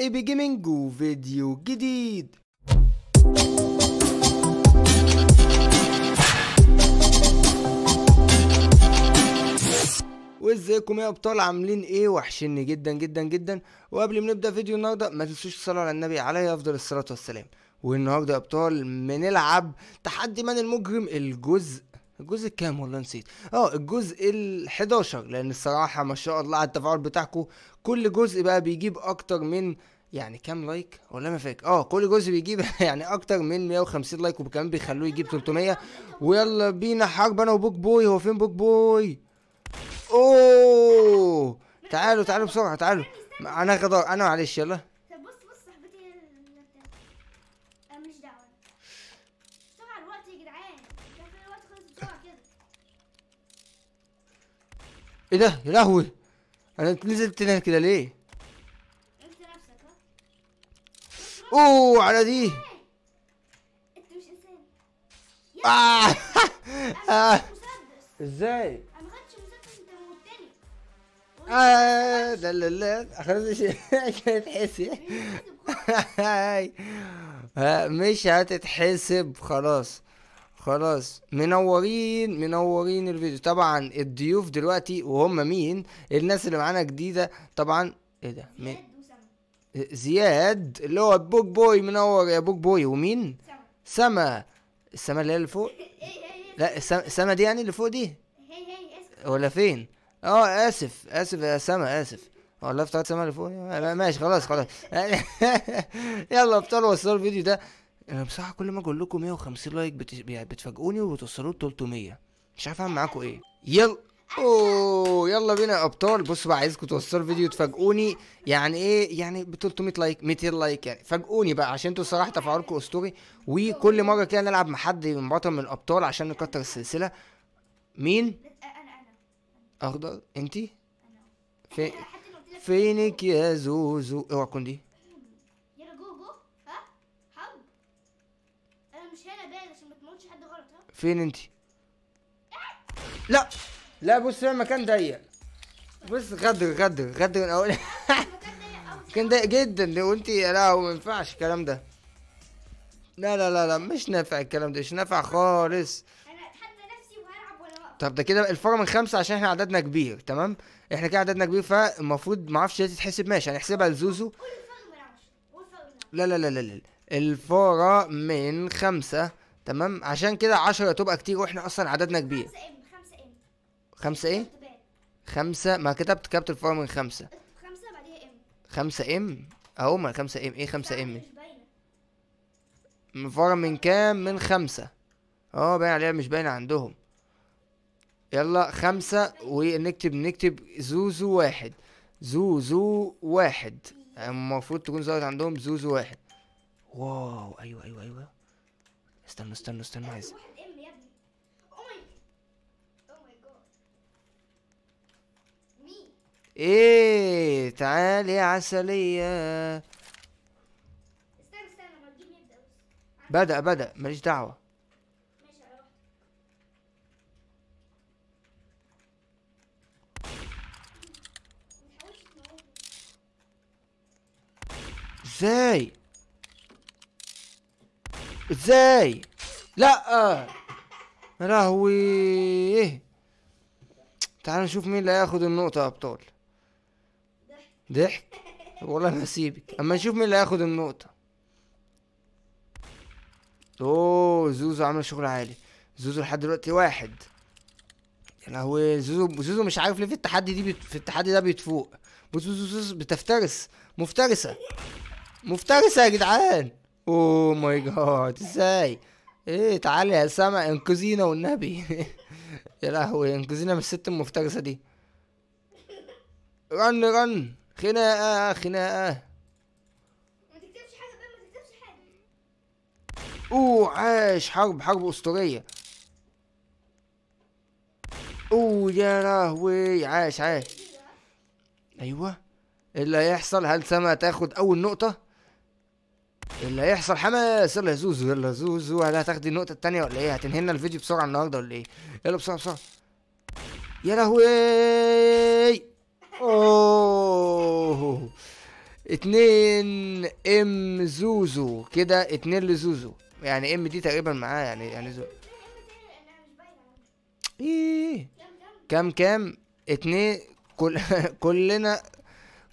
ايبي جيمنج وفيديو جديد وازيكم يا ابطال عاملين ايه وحشني جدا جدا جدا وقبل ما نبدا فيديو النهارده ما تنسوش الصلاه على النبي عليه افضل الصلاه والسلام والنهارده يا ابطال بنلعب تحدي من المجرم الجزء الجزء كام ولا نسيت اه الجزء ال11 لان الصراحه ما شاء الله على التفاعل بتاعكم كل جزء بقى بيجيب اكتر من يعني كام لايك ولا ما فاكر اه كل جزء بيجيب يعني اكتر من 150 لايك وكمان بيخلوه يجيب 300 ويلا بينا حرب انا وبوك بوي هو فين بوك بوي اوه تعالوا تعالوا بسرعه تعالوا انا غدار انا معلش يلا ايه ده يا لهوي انا نزلت هنا كده ليه اوه على دي آه. ازاي انا مسدس انت موتني آه، لا لا لا آه، مش هتتحسب خلاص خلاص منورين منورين الفيديو طبعا الضيوف دلوقتي وهم مين الناس اللي معانا جديده طبعا ايه ده مين زياد اللي هو بوك بوي منور يا بوك بوي ومين سما السما اللي هي اللي فوق إيه، إيه، إيه. لا السما دي يعني اللي فوق دي ولا فين اه اسف اسف يا سما اسف والله افتكرت سما اللي فوق ماشي خلاص خلاص يلا ابطال وصلوا الفيديو ده انا بصراحه كل ما اقول لكم 150 لايك يعني بتفاجئوني وبتوصلوا ل 300 مش عارف اعمل معاكم ايه يلا اوه يلا بينا يا ابطال بصوا بقى عايزكم توصلوا فيديو تفاجئوني يعني ايه يعني ب 300 لايك 200 لايك يعني فاجئوني بقى عشان انتوا الصراحه تفاعلكم اسطوري وكل مره كده نلعب مع حد من بطل من الابطال عشان نكتر السلسله مين اخضر انتي فين؟ فينك يا زوزو اوعى تكون دي فين انت لا لا بص المكان مكان ضيق بص غدر غدر غدر من اول كان ضيق جدا وانت لا ما ينفعش الكلام ده لا لا لا لا مش نافع الكلام ده مش نافع خالص طب ده كده الفرق من خمسة عشان احنا عددنا كبير تمام احنا كده عددنا كبير فالمفروض معرفش دي تتحسب ماشي هنحسبها لزوزو لا لا لا لا لا الفورة من خمسة تمام عشان كده 10 تبقى كتير واحنا اصلا عددنا كبير خمسة ام خمسة ام خمسة ايه خمسة ما كتبت كابت الفار من خمسة خمسة بعديها ام خمسة ام اهو ما خمسة ام ايه خمسة ام مفارة من كام من خمسة اه باين عليها مش باينة عندهم يلا خمسة ونكتب نكتب زوزو واحد زوزو واحد المفروض تكون ظهرت عندهم زوزو واحد واو ايوه ايوه ايوه استنوا استنوا استنوا عايز oh oh ايه تعالي يا عسليه استنى استنى ما تجيب يبدا بدا بدا ماليش دعوه ماشي على راحتك ازاي ازاي لا لهوي تعال نشوف مين اللي هياخد النقطة يا ابطال ضحك والله انا هسيبك اما نشوف مين اللي هياخد النقطة اوه زوزو عامل شغل عالي زوزو لحد دلوقتي واحد يا لهوي زوزو زوزو مش عارف ليه في التحدي دي في التحدي ده بيتفوق بص بص بتفترس مفترسة مفترسة يا جدعان اوه ماي جاد ازاي ايه تعالي يا سما انقذينا والنبي يا لهوي انقذينا من الست المفترسه دي رن رن خناقه خناقه اوه عاش حرب حرب اسطوريه اوه يا لهوي عاش عاش ايوه إيه اللي هيحصل هل سما تاخد اول نقطه اللي هيحصل حماس يلا يا زوزو يلا يا زوزو هل هتاخدي النقطة التانية ولا ايه؟ هتنهينا الفيديو بسرعة النهاردة ولا ايه؟ يلا بسرعة بسرعة يا لهوي اوه اتنين ام زوزو كده اتنين لزوزو يعني ام دي تقريبا معاه يعني يعني زو... ايه كام كام اتنين كل كلنا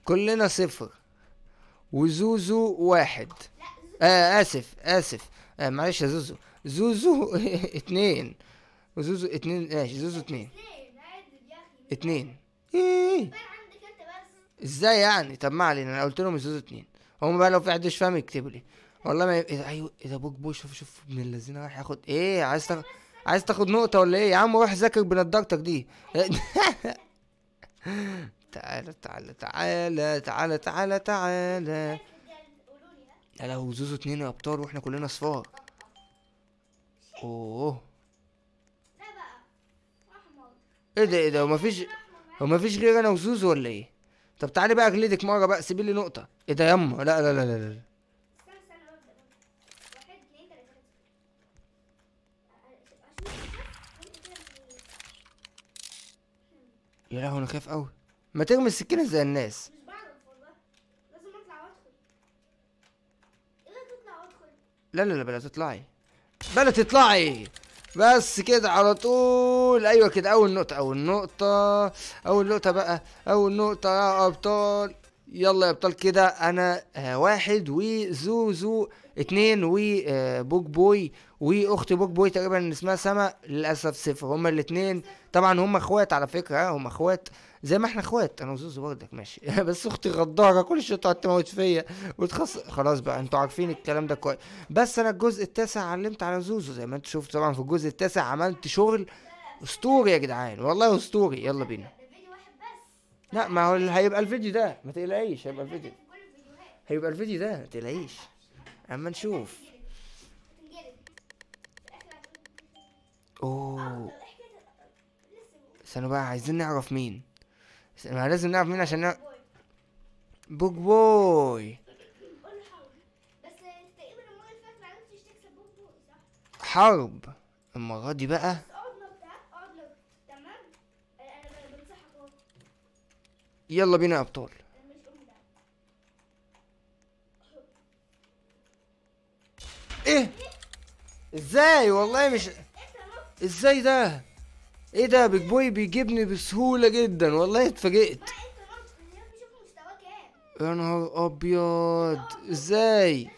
كلنا صفر وزوزو واحد آه اسف اسف آه معلش يا زوزو زوزو اثنين زوزو اثنين ماشي زوزو اثنين اثنين ايه ازاي يعني طب ما علينا انا قلت لهم زوزو اثنين هم بقى لو في حد مش فاهم يكتب لي والله ما يبقى إيه، ايوه ايه بوك بوش شوف شوف ابن الذين راح ياخد ايه عايز تاخد عايز تاخد نقطة ولا ايه يا عم روح ذاكر بنضارتك دي تعالى تعالى تعالى تعالى تعالى تعالى لا لو زوزو اتنين ابطال واحنا كلنا صفار اوه ايه ده ايه ده هو مفيش هو مفيش غير انا وزوزو ولا ايه طب تعالي بقى اجلدك مره بقى سيبيلي نقطه ايه ده يما لا لا لا لا لا يا لهوي انا خايف قوي ما ترمي السكينه زي الناس لا لا لا بلا تطلعي بلا تطلعي بس كده على طول ايوه كده اول نقطة اول نقطة اول نقطة بقى اول نقطة يا ابطال يلا يا ابطال كده انا آه، واحد وزوزو اتنين وبوك آه، بوي واخت بوك بوي تقريبا اسمها سما للاسف صفر هما الاثنين طبعا هما اخوات على فكره هما اخوات زي ما احنا اخوات انا وزوزو بردك ماشي بس اختي غداره كل شويه تقعد تموت فيا وتخص خلاص بقى انتوا عارفين الكلام ده كويس بس انا الجزء التاسع علمت على زوزو زي ما انتوا شفتوا طبعا في الجزء التاسع عملت شغل اسطوري يا جدعان والله اسطوري يلا بينا لا ما هو هيبقى الفيديو ده ما تقلقيش هيبقى الفيديو هيبقى الفيديو ده ما تقلقيش اما نشوف اوه استنوا بقى عايزين نعرف مين ما لازم نعرف مين عشان نعرف بوك بوي حرب المرة دي بقى يلا بينا يا ابطال ايه ازاي والله مش ازاي ده ايه ده بيج بوي بيجيبني بسهولة جدا والله اتفاجئت يا نهار ابيض ازاي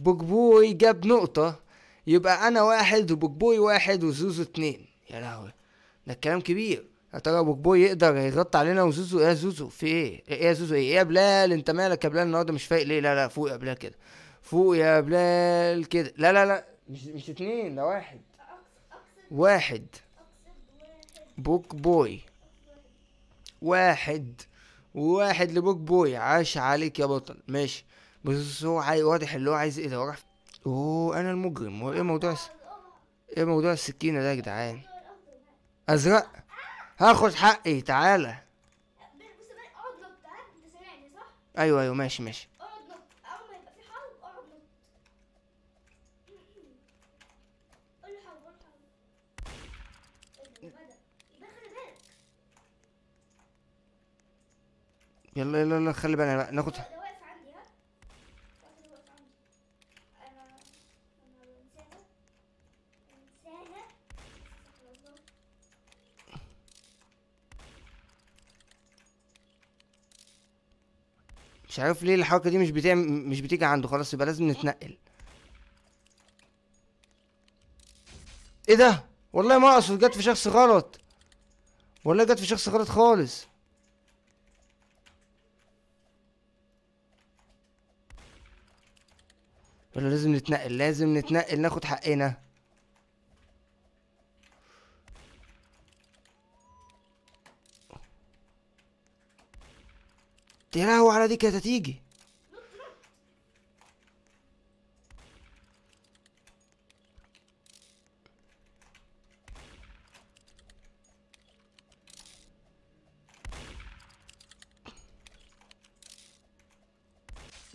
بوج بوي جاب نقطة يبقى انا واحد وبوج بوي واحد وزوزو اتنين يا لهوي ده الكلام كبير يا ترى بوج بوي يقدر يغطي علينا وزوزو ايه يا زوزو في ايه ايه يا زوزو ايه يا بلال انت مالك يا بلال النهارده مش فايق ليه لا لا فوق يا بلال كده فوق يا بلال كده لا لا لا مش مش اتنين ده واحد واحد بوك بوي واحد واحد لبوك بوي عاش عليك يا بطل ماشي بس هو عاي واضح اللي هو عايز ايه ده واقف اوه انا المجرم هو ايه موضوع س... ايه موضوع السكينه ده يا جدعان ازرق هاخد حقي تعالى ايوه ايوه ماشي ماشي يلا يلا يلا خلي بالنا بقى ناخد مش عارف ليه الحركه دي مش بتعمل مش بتيجي عنده خلاص يبقى لازم نتنقل ايه ده والله ما اقصد جت في شخص غلط والله جت في شخص غلط خالص ولا لازم نتنقل لازم نتنقل ناخد حقنا يا على دي كانت هتيجي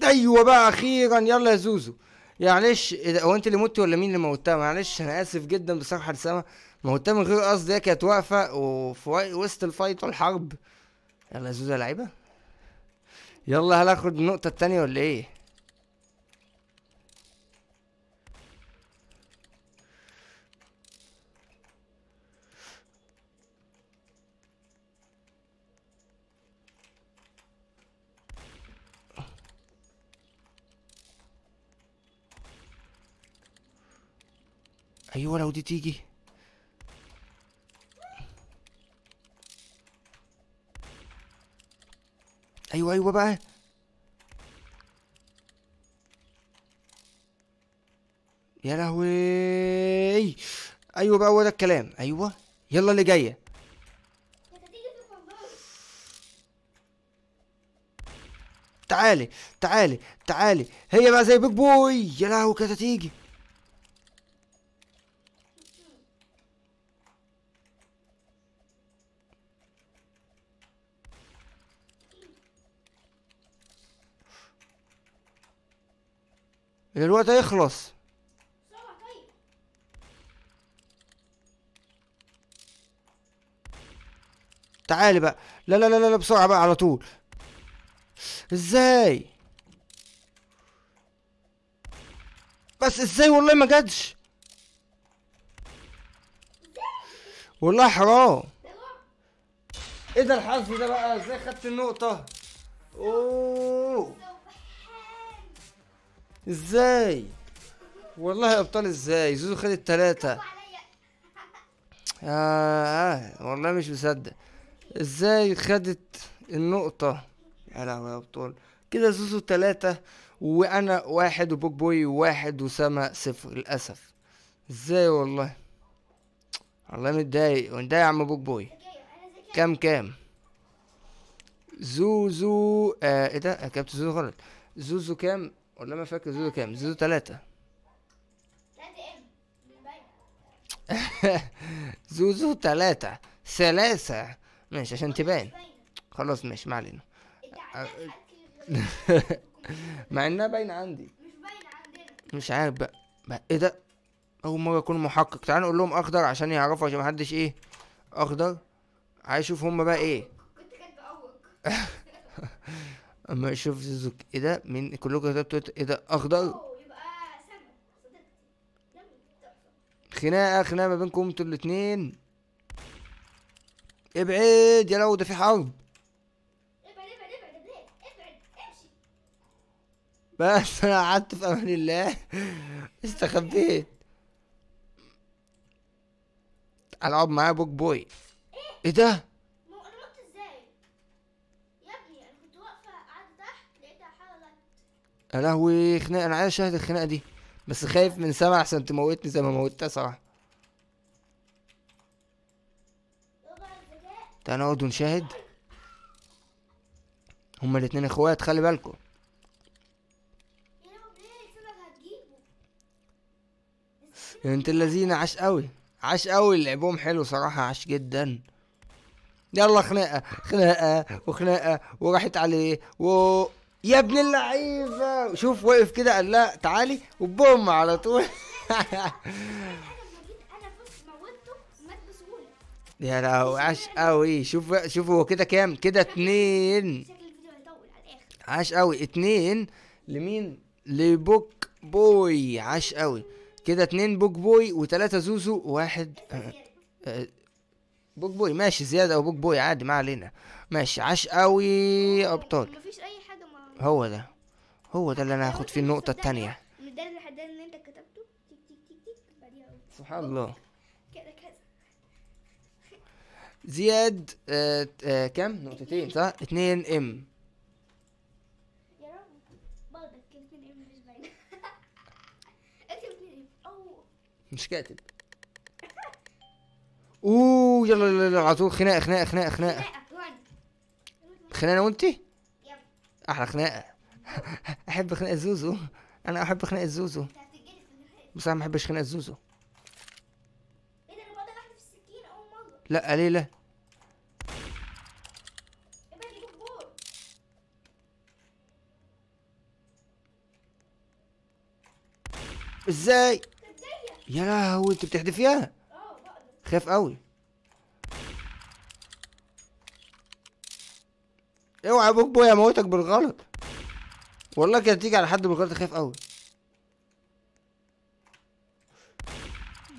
ايوه بقى اخيرا يلا يا زوزو يا معلش هو انت اللي مت ولا مين اللي موتها معلش انا اسف جدا بصراحه لسما موتها من غير قصد هي كانت واقفه وفي وسط الفايت والحرب يلا زوزه لعيبه يلا هل اخد النقطه التانية ولا ايه ايوه لو دي تيجي ايوه ايوه بقى يا لهوي ايوه بقى هو ده الكلام ايوه يلا اللي جايه تعالي تعالي تعالي هي بقى زي بيج بوي يا لهوي كانت هتيجي الوقت هيخلص تعالي بقى لا لا لا لا بسرعة بقى على طول ازاي بس ازاي والله ما جاتش والله حرام ايه ده الحظ ده بقى ازاي خدت النقطة اوه ازاي والله يا ابطال ازاي زوزو خد التلاتة آه, آه، والله مش مصدق ازاي خدت النقطة يا يا ابطال كده زوزو تلاتة وانا واحد وبوك بوي واحد وسما صفر للأسف ازاي والله والله متضايق متضايق يا عم بوك بوي كام كام زوزو آه ايه ده كابتن زوزو غلط زوزو كام ولا ما فاكر زوزو كام زوزو تلاتة زوزو تلاتة ثلاثة ماشي عشان تبان خلاص ماشي ما علينا مع انها باينة عندي مش عارف بقى بقى ايه ده اول مرة اكون محقق تعال نقول لهم اخضر عشان يعرفوا عشان محدش ايه اخضر عايز اشوف هما بقى ايه اما اشوف زوزوك ايه ده مين كلكم كتبتوا ايه ده إيه اخضر خناقه خناقه ما بينكم انتوا الاتنين ابعد يا لو ده في حرب بس انا قعدت في امان الله استخبيت العب معايا بوك بوي ايه, إيه ده يا لهوي خناقه انا عايز اشاهد الخناقه دي بس خايف من سما احسن تموتني زي ما موتتها صراحه تعالى نقعد ونشاهد هما الاتنين اخوات خلي بالكم انت اللذينة عاش قوي عاش قوي لعبهم حلو صراحه عاش جدا يلا خناقه خناقه وخناقه وراحت عليه و يا ابن اللعيبه شوف وقف كده قال لها تعالي وبوم على طول يا لهو عاش قوي شوف شوف هو كده كام كده اتنين عاش قوي اتنين لمين لبوك بوي عاش قوي كده اتنين بوك بوي وتلاتة زوزو واحد آه، آه، بوك بوي ماشي زيادة او بوك بوي عادي ما علينا ماشي عاش قوي ابطال مفيش اي هو ده هو ده اللي انا هاخد فيه النقطه التانية من ده ان انت كتبته تيك تيك تيك تيك بعديها سبحان الله كده كذا زياد آه آه كام نقطتين صح 2 ام يا رب برضك 2 ام مش باينه مش كاتب اوه يلا يلا يلا على طول خناقه خناقه خناقه خناقه خناقه انا وانتي احلى خناقه احب خناقه زوزو انا احب خناقه زوزو بس انا ما احبش خناقه زوزو إيه لا ليه لا إيه ازاي يا لهوي انت بتحدفيها آه، خاف قوي اوعى بوك بوي اموتك بالغلط والله كده تيجي على حد بالغلط خايف قوي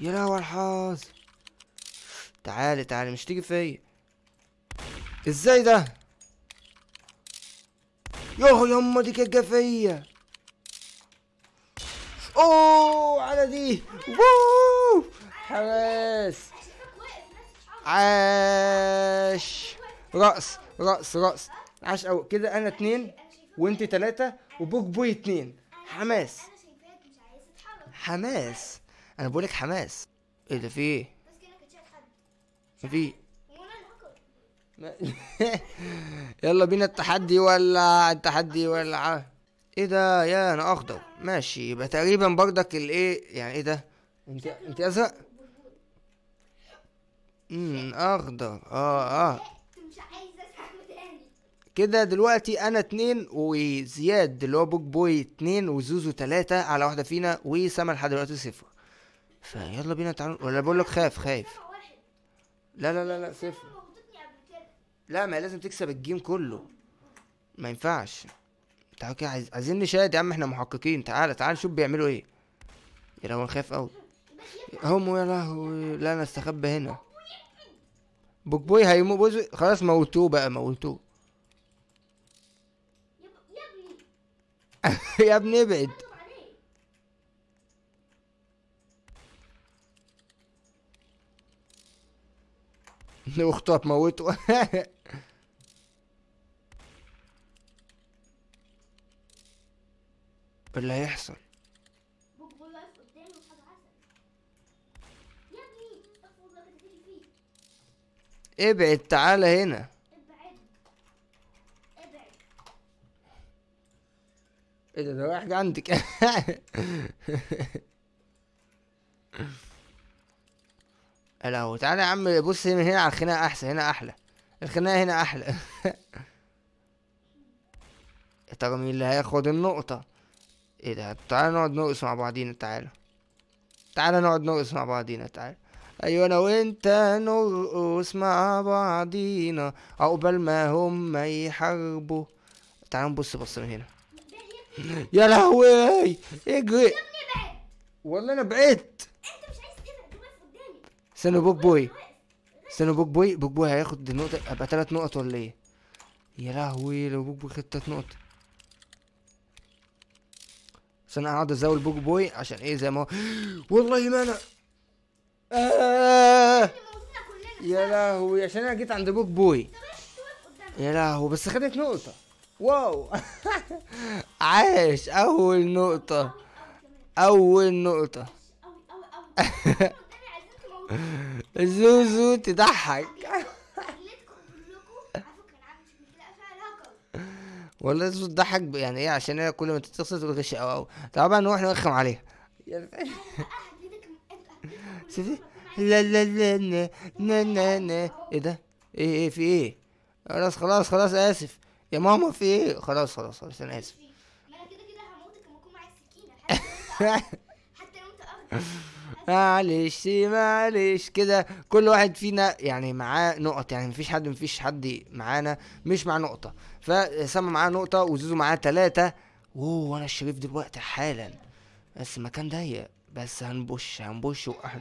يا لهوي الحظ تعالي تعالي مش تيجي فيا ازاي ده يوه يما دي كانت جافيه اوه على دي ووو حماس عاش رأس رأس رأس عاش او كده انا اتنين وانت تلاتة وبوك بوي اتنين حماس حماس انا بقولك حماس ايه ده في ايه؟ في يلا بينا التحدي ولا التحدي ولا ايه ده يا انا اخضر ماشي يبقى تقريبا بردك الايه يعني ايه ده انت انت ازرق امم اخضر اه اه كده دلوقتي انا اتنين وزياد اللي هو بوك بوي اتنين وزوزو تلاتة على واحدة فينا وسام لحد دلوقتي صفر فيلا بينا تعالوا ولا بقول لك خاف خايف لا لا لا لا صفر لا ما لازم تكسب الجيم كله ما ينفعش تعالوا كده عايز... عايزين نشاهد يا عم احنا محققين تعالى تعالى نشوف بيعملوا ايه يا لهوي خايف قوي هم يا لهوي لا انا استخبى هنا بوك بوي هيموت خلاص موتوه بقى موتوه يا ابني ابعد اخته هتموته اللي هيحصل ابعد تعالى هنا ايه ده ده واحد عندك هو تعالى يا عم بص هنا هنا على الخناقه احسن هنا احلى الخناقه هنا احلى ترى مين اللي هياخد النقطه ايه ده تعالى نقعد نقص مع بعضينا تعالى تعالى نقعد نقص مع بعضينا تعالى ايوه انا وانت نرقص مع بعضينا عقبال ما هم يحاربوا تعالى نبص بص من هنا يا لهوي اجري إيه والله انا بعدت انت مش عايز قدامي استنوا بوك بوي استنوا بوك بوي بوك بوي هياخد نقطة ابقى تلات نقط ولا ايه يا لهوي لو بوك بوي خد تلات نقط بس انا هقعد ازاول بوك بوي عشان ايه زي ما هو والله ما انا آه. يعني يا لهوي عشان انا جيت عند بوك بوي يا لهوي بس خدت نقطة واو عاش اول نقطة اول نقطة زوزو تضحك والله زوزو تضحك يعني ايه عشان هي كل ما تتصل تقول غش او او طبعا بقى نروح نرخم عليها شوفي لا لا لا لا لا لا لا ايه ده ايه ايه في ايه خلاص خلاص خلاص اسف يا ماما في ايه خلاص خلاص خلاص انا اسف معلش معلش كده كل واحد فينا يعني معاه نقط يعني مفيش حد مفيش حد معانا مش مع نقطة فسما معاه نقطة وزوزو معاه تلاتة اوه انا الشريف دلوقتي حالا بس المكان ضيق بس هنبش هنبش واحد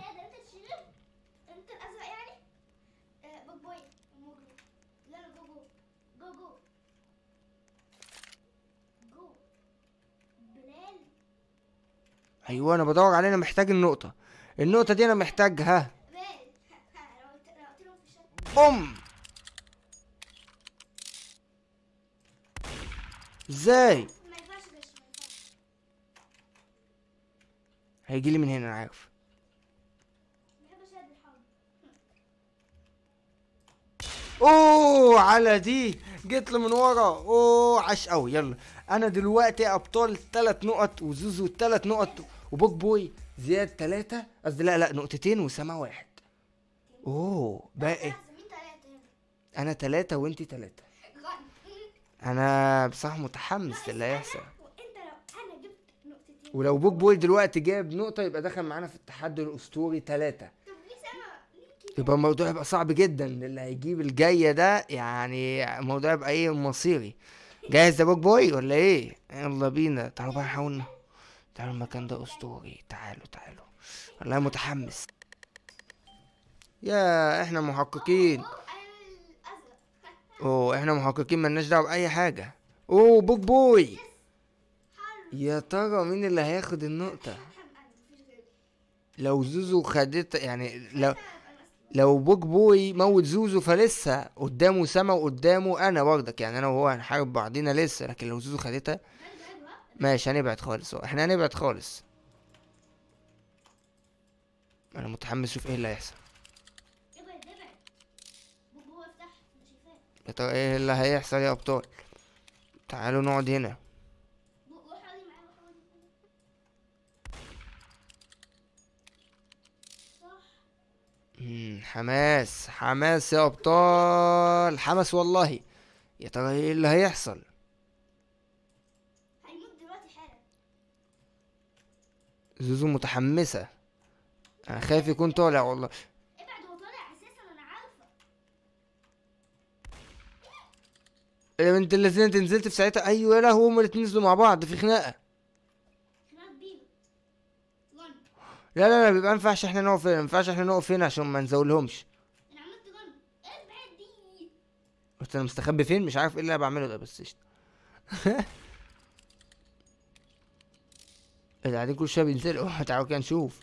ايوه انا بدور عليه انا محتاج النقطه النقطه دي انا محتاجها بوم ازاي هيجي لي من هنا انا عارف اوه على دي جيت له من ورا اوه عاش قوي يلا انا دلوقتي ابطال ثلاث نقط وزوزو ثلاث نقط وبوك بوي زياد ثلاثة قصدي لا لا نقطتين وسما واحد اوه بقى ايه انا ثلاثة وانتي ثلاثة انا بصراحة متحمس اللي هيحصل ولو بوك بوي دلوقتي جاب نقطة يبقى دخل معانا في التحدي الأسطوري ثلاثة يبقى الموضوع يبقى صعب جدا اللي هيجيب الجاية ده يعني الموضوع يبقى ايه مصيري جاهز يا بوك بوي ولا ايه يلا بينا تعالوا بقى نحاول تعالوا المكان ده اسطوري إيه؟ تعالوا تعالوا والله متحمس يا احنا محققين اوه احنا محققين ملناش دعوه باي حاجه اوه بوك بوي يا ترى مين اللي هياخد النقطه لو زوزو خدت يعني لو لو بوك بوي موت زوزو فلسه قدامه سما وقدامه انا برضك يعني انا وهو هنحارب بعضينا لسه لكن لو زوزو خدتها ماشي هنبعد خالص احنا هنبعد خالص انا متحمس اشوف ايه اللي هيحصل ابعد ايه اللي هيحصل يا ابطال تعالوا نقعد هنا حماس حماس يا ابطال حماس والله يا ترى ايه اللي هيحصل زوزو متحمسة انا خايف يكون طالع والله ابعد هو طالع اساسا انا عارفة يا بنت اللذين انت نزلت في ساعتها ايوه يا لهوي هما الاتنين نزلوا مع بعض في خناقة لا لا لا بيبقى ينفعش احنا نقف هنا ينفعش احنا نقف هنا عشان ما نزولهمش انا عملت جنب ابعد دي قلت انا مستخبي فين مش عارف ايه اللي انا بعمله ده بس قشطة قاعدين كل شويه بينزلوا تعالوا كده نشوف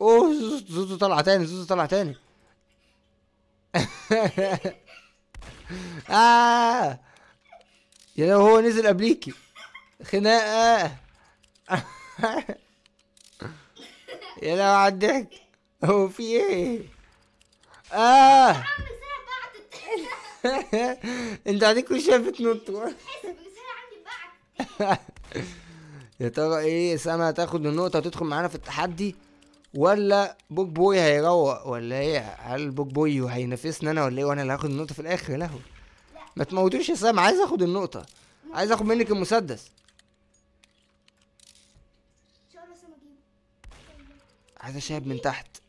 اوه زوزو طلع تاني زوزو طلع تاني آه. يا لو هو نزل قبليكي خناقة يا لو على الضحك هو في ايه؟ آه انت عليك كل شويه بتنط يا ترى ايه سما هتاخد النقطه وتدخل معانا في التحدي ولا بوك بوي هيروق ولا ايه هل بوك بوي هينافسني انا ولا ايه وانا اللي هاخد النقطه في الاخر له ما تموتوش يا سما عايز اخد النقطه عايز اخد منك المسدس عايز اشاهد من تحت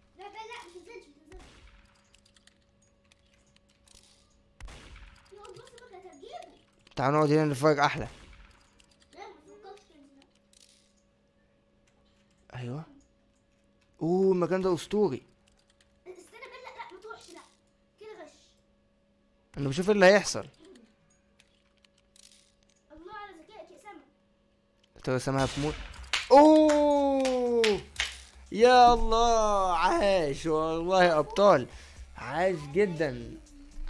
تعالوا نقعد هنا نتفرج احلى ايوه اوه المكان ده اسطوري استنى بالله لا ما تروحش لا كده غش انا بشوف إيه اللي هيحصل الله على ذكائك يا اسامه ترى اسامه هتموت اوه يا الله عاش والله ابطال عاش جدا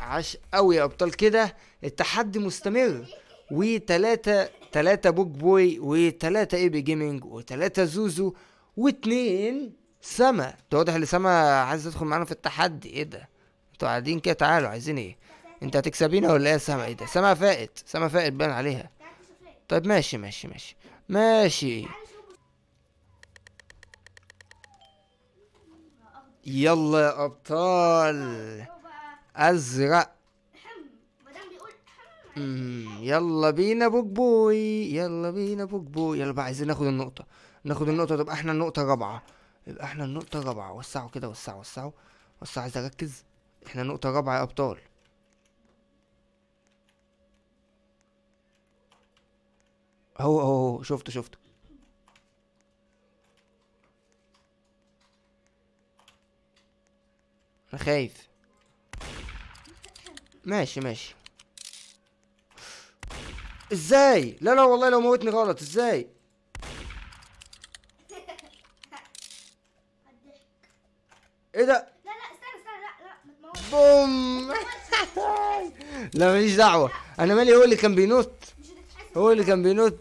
عاش قوي يا ابطال كده التحدي مستمر وتلاتة تلاتة بوك بوي وتلاتة بي جيمنج وتلاتة زوزو واتنين سما انت واضح ان سما عايز تدخل معانا في التحدي ايه ده انتوا قاعدين كده تعالوا عايزين ايه انت هتكسبينا ولا ايه يا سما ايه ده سما فائت سما فائت بان عليها طيب ماشي ماشي ماشي ماشي يلا يا ابطال أزرق أمم، يلا بينا بوك بوي يلا بينا بوك بوي يلا بقى عايزين ناخد النقطة ناخد النقطة تبقى احنا النقطة الرابعة يبقى احنا النقطة الرابعة وسعوا كده وسعوا وسعوا وسعوا عايز اركز احنا النقطة الرابعة يا ابطال اهو اهو شفته شفته انا خايف ماشي ماشي ازاي لا لا والله لو موتني غلط ازاي ايه ده لا لا استنى استنى لا لا بوم لا ماليش دعوه انا مالي هو اللي كان بينط هو اللي كان بينط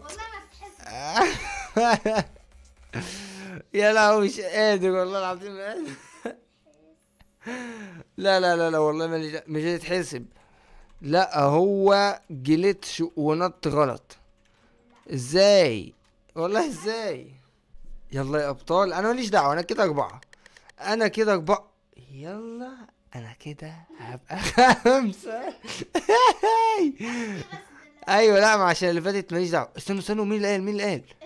يا لهوي مش قادر والله العظيم قادر لا لا لا لا والله مش هيتحسب لا هو جلتش ونط غلط ازاي والله ازاي يلا يا ابطال انا ماليش دعوه انا كده اربعه انا كده اربعه يلا انا كده هبقى خمسه ايوه لا ما عشان اللي فاتت ماليش دعوه استنوا استنوا مين اللي قال مين اللي قال إيه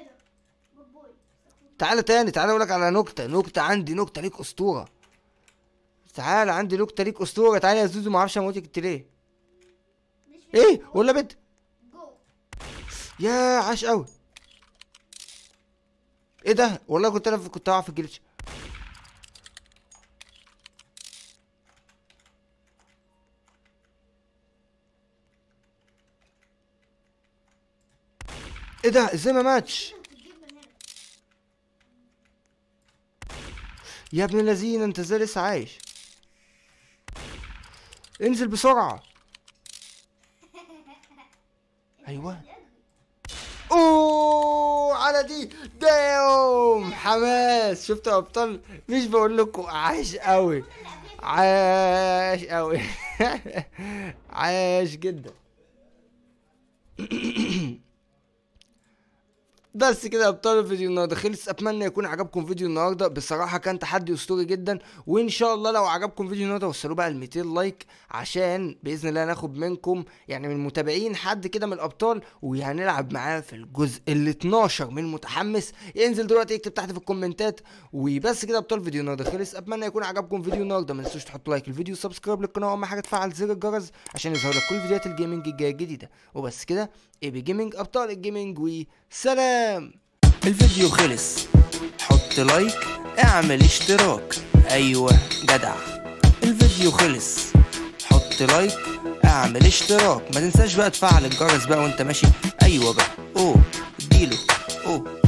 تعالى تاني تعالى اقول لك على نكته نكته عندي نكته ليك اسطوره تعال عندي نكته ليك اسطوره تعال يا زوزو ما اعرفش اموتك انت ليه ايه ولا بنت يا عاش قوي ايه ده والله كنت انا كنت هقع في الجليتش ايه ده ازاي ما ماتش يا ابن الذين انت ازاي لسه عايش انزل بسرعة ايوه اوه على دي داوم حماس شفتوا يا ابطال مش بقول لكم عاش قوي عاش قوي عاش جدا بس كده ابطال الفيديو النهارده خلص اتمنى يكون عجبكم فيديو النهارده بصراحه كان تحدي اسطوري جدا وان شاء الله لو عجبكم فيديو النهارده وصلوا بقى ال 200 لايك عشان باذن الله ناخد منكم يعني من المتابعين حد كده من الابطال وهنلعب معاه في الجزء ال 12 من متحمس ينزل دلوقتي يكتب تحت في الكومنتات وبس كده ابطال فيديو النهارده خلص اتمنى يكون عجبكم فيديو النهارده ما تنسوش تحطوا لايك الفيديو وسبسكرايب للقناه واهم حاجه تفعل زر الجرس عشان يظهر لك كل فيديوهات الجيمنج الجايه الجديده وبس كده اي بي جيمنج ابطال الجيمنج وسلام الفيديو خلص حط لايك اعمل اشتراك ايوه جدع الفيديو خلص حط لايك اعمل اشتراك ما تنساش بقى تفعل الجرس بقى وانت ماشي ايوه بقى اوه اديله اوه